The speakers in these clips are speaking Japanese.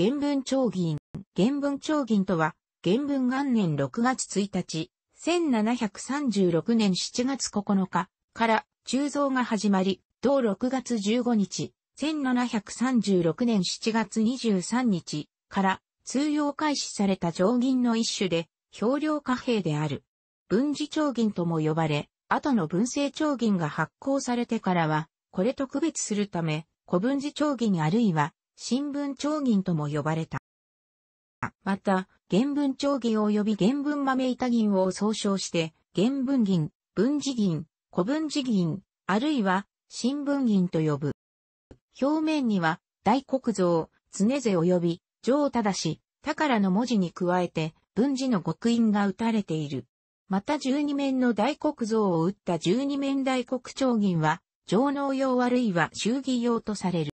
原文長銀。原文長銀とは、原文元年6月1日、1736年7月9日から鋳造が始まり、同6月15日、1736年7月23日から通用開始された上銀の一種で、表量貨幣である。分字長銀とも呼ばれ、後の文政長銀が発行されてからは、これと区別するため、古文字長銀あるいは新聞町銀とも呼ばれた。また、原文町銀及び原文豆板銀を総称して、原文銀、文字銀、古文字銀、あるいは新聞銀と呼ぶ。表面には、大黒像、常勢及び、上正、宝の文字に加えて、文字の極印が打たれている。また十二面の大黒像を打った十二面大黒長銀は、上納用あるいは衆議用とされる。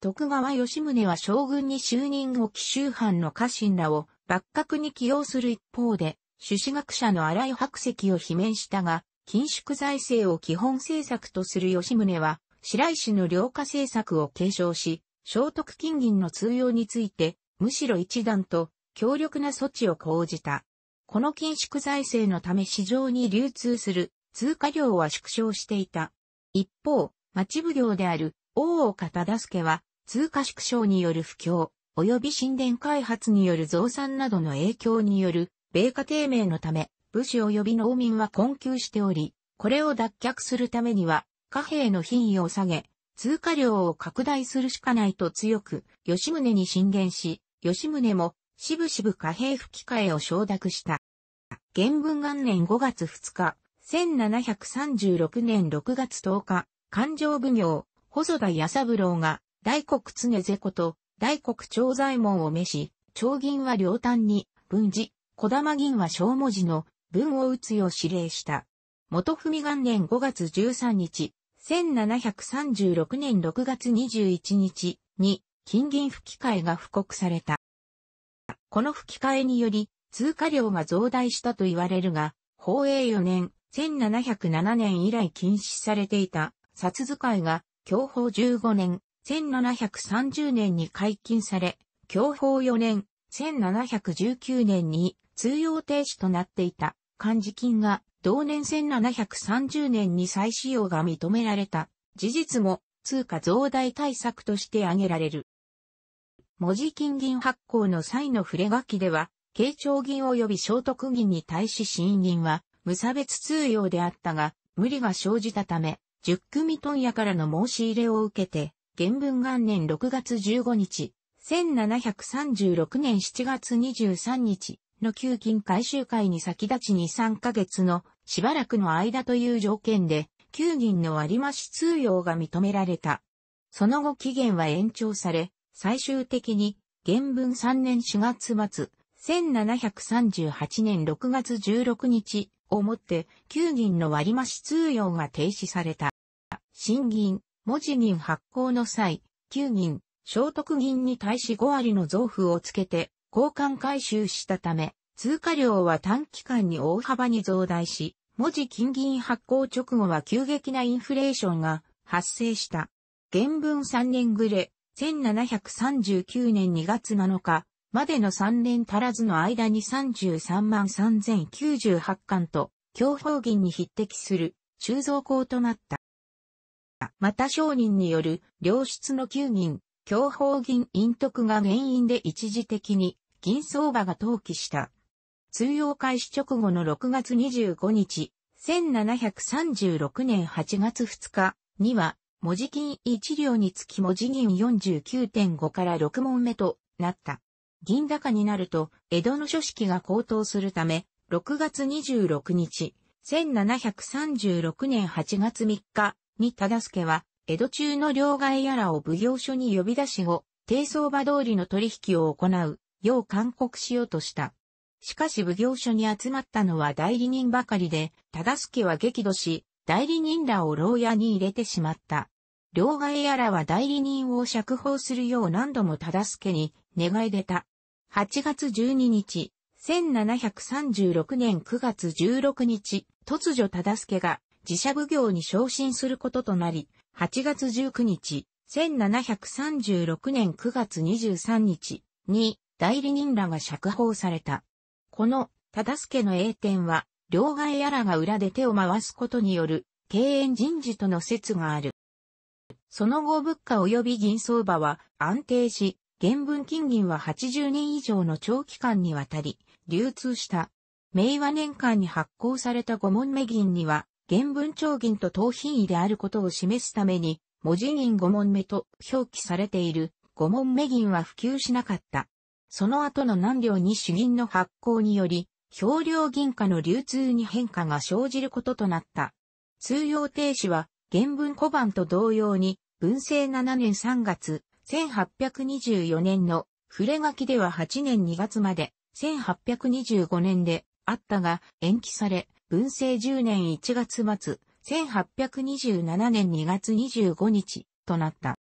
徳川吉宗は将軍に就任後奇襲藩の家臣らを幕閣に起用する一方で、朱子学者の荒井白石を罷免したが、緊縮財政を基本政策とする吉宗は、白石の良化政策を継承し、聖徳金銀の通用について、むしろ一段と強力な措置を講じた。この緊縮財政のため市場に流通する通貨量は縮小していた。一方、町奉行である大岡忠助は、通貨縮小による不況、及び神殿開発による増産などの影響による、米価低迷のため、武士及び農民は困窮しており、これを脱却するためには、貨幣の品位を下げ、通貨量を拡大するしかないと強く、吉宗に進言し、吉宗も、しぶしぶ貨幣吹き替えを承諾した。元文元年5月2日、1736年6月10日、勘定奉行、細田八三郎が、大黒常瀬こと、大黒長左衛門を召し、長銀は両端に、文字、小玉銀は小文字の、文を打つよう指令した。元文元年5月13日、1736年6月21日に、金銀吹き替えが布告された。この吹き替えにより、通貨量が増大したと言われるが、宝永4年、1707年以来禁止されていた、札使いが共法15年、1730年に解禁され、共法4年、1719年に通用停止となっていた漢字金が同年1730年に再使用が認められた事実も通貨増大対策として挙げられる。文字金銀発行の際の触れ書きでは、慶長銀及び聖徳銀に対し新銀は無差別通用であったが、無理が生じたため、10組問屋からの申し入れを受けて、元文元年6月15日、1736年7月23日の旧金回収会に先立ち2 3ヶ月のしばらくの間という条件で、旧銀の割増通用が認められた。その後期限は延長され、最終的に、元文3年4月末、1738年6月16日をもって、旧銀の割増通用が停止された。新銀、文字銀発行の際、旧銀、聖徳銀に対し5割の増付をつけて、交換回収したため、通貨量は短期間に大幅に増大し、文字金銀発行直後は急激なインフレーションが発生した。原文3年暮れ、1739年2月7日、までの3年足らずの間に33万3098巻と、強法銀に匹敵する中蔵校となった。また商人による良質の旧銀、強法銀陰徳が原因で一時的に銀相場が投棄した。通用開始直後の6月25日、1736年8月2日には、文字金1両につき文字銀49.5から6問目となった。銀高になると、江戸の書式が高騰するため、6月26日、1736年8月3日に忠助は、江戸中の両替やらを奉行所に呼び出し後、低相場通りの取引を行う、よう勧告しようとした。しかし奉行所に集まったのは代理人ばかりで、忠助は激怒し、代理人らを牢屋に入れてしまった。両替やらは代理人を釈放するよう何度も忠助に願い出た。8月12日、1736年9月16日、突如忠助が自社奉行に昇進することとなり、8月19日、1736年9月23日に代理人らが釈放された。この忠助の栄典は、両替やらが裏で手を回すことによる敬遠人事との説がある。その後物価及び銀相場は安定し、原文金銀は80年以上の長期間にわたり流通した。明和年間に発行された5問目銀には、原文長銀と等品位であることを示すために、文字銀5問目と表記されている5問目銀は普及しなかった。その後の何両に主銀の発行により、表量銀貨の流通に変化が生じることとなった。通用停止は、原文小判と同様に、文政7年3月、1824年の触れ書きでは8年2月まで、1825年であったが、延期され、文政10年1月末、1827年2月25日となった。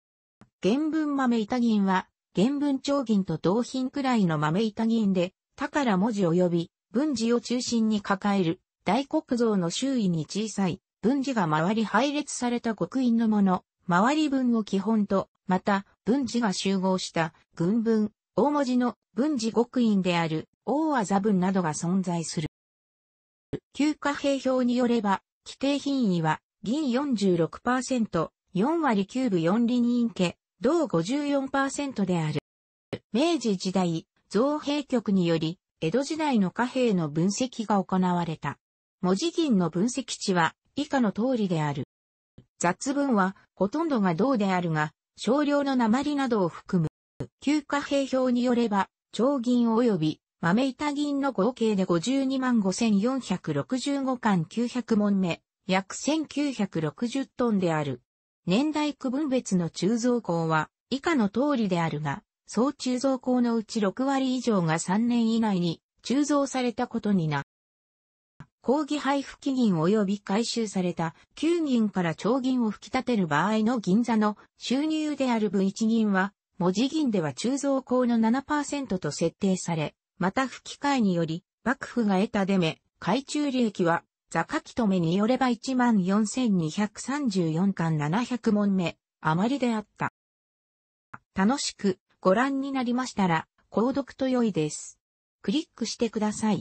原文豆板銀は、原文長銀と同品くらいの豆板銀で、他から文字及び文字を中心に抱える大黒像の周囲に小さい文字が回り配列された刻印のもの回り文を基本と、また、文字が集合した軍文、大文字の文字極印である大技文などが存在する。旧貨幣表によれば、規定品位は銀46%、4割9分4輪陰家、同54%である。明治時代、造幣局により、江戸時代の貨幣の分析が行われた。文字銀の分析値は以下の通りである。雑文はほとんどが銅であるが、少量の鉛などを含む、旧貨幣表によれば、長銀及び豆板銀の合計で52万5465巻900問目、約1960トンである。年代区分別の鋳造工は以下の通りであるが、総鋳造工のうち6割以上が3年以内に鋳造されたことになる。抗議配布期限及び回収された9銀から長銀を吹き立てる場合の銀座の収入である分1銀は、文字銀では鋳造項の7%と設定され、また吹き替えにより、幕府が得た出目、回中利益は、座書き止めによれば14,234巻700問目、余りであった。楽しくご覧になりましたら、購読と良いです。クリックしてください。